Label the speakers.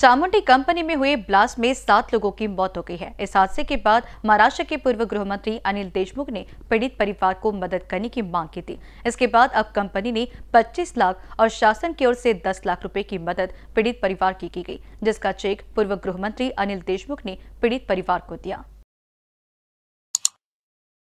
Speaker 1: Chamundi company में हुए blast में सात लोगों की मौत हो गई है इस हादसे के बाद महाराष्ट्र के पूर्व गृह मंत्री अनिल देशमुख ने पीड़ित परिवार को मदद करने की मांग की थी इसके बाद अब कंपनी ने 25 लाख और शासन की ओर से 10 लाख रुपए की मदद पीड़ित परिवार की की गई जिसका चेक पूर्व गृह मंत्री अनिल देशमुख ने पीड़ित परिवार को दिया